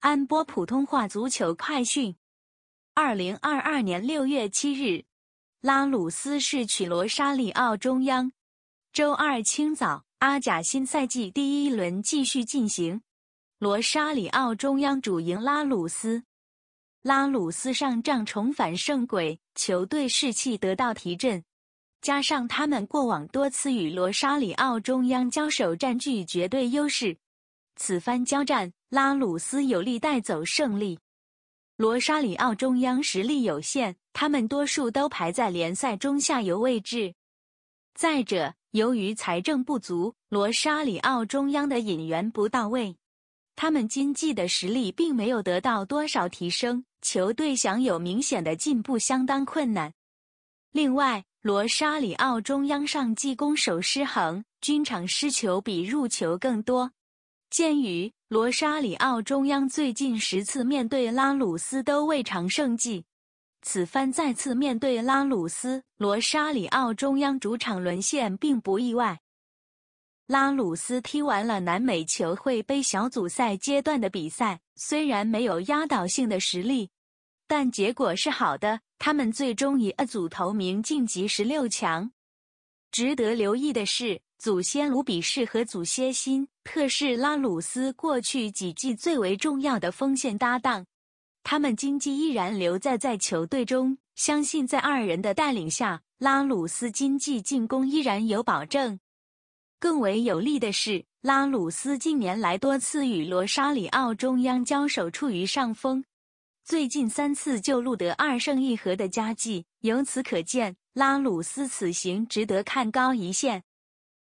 安播普通话足球快讯：二零二二年六月七日，拉鲁斯是取罗沙里奥中央。周二清早，阿甲新赛季第一轮继续进行，罗沙里奥中央主赢拉鲁斯。拉鲁斯上仗重返胜轨，球队士气得到提振，加上他们过往多次与罗沙里奥中央交手占据绝对优势。此番交战，拉鲁斯有力带走胜利。罗沙里奥中央实力有限，他们多数都排在联赛中下游位置。再者，由于财政不足，罗沙里奥中央的引援不到位，他们经济的实力并没有得到多少提升，球队想有明显的进步相当困难。另外，罗沙里奥中央上季攻守失衡，均场失球比入球更多。鉴于罗沙里奥中央最近十次面对拉鲁斯都未尝胜绩，此番再次面对拉鲁斯，罗沙里奥中央主场沦陷并不意外。拉鲁斯踢完了南美球会杯小组赛阶段的比赛，虽然没有压倒性的实力，但结果是好的，他们最终以二组头名晋级十六强。值得留意的是。祖先卢比士和祖先辛特是拉鲁斯过去几季最为重要的锋线搭档，他们经济依然留在在球队中，相信在二人的带领下，拉鲁斯经济进攻依然有保证。更为有利的是，拉鲁斯近年来多次与罗莎里奥中央交手处于上风，最近三次就录得二胜一和的佳绩，由此可见，拉鲁斯此行值得看高一线。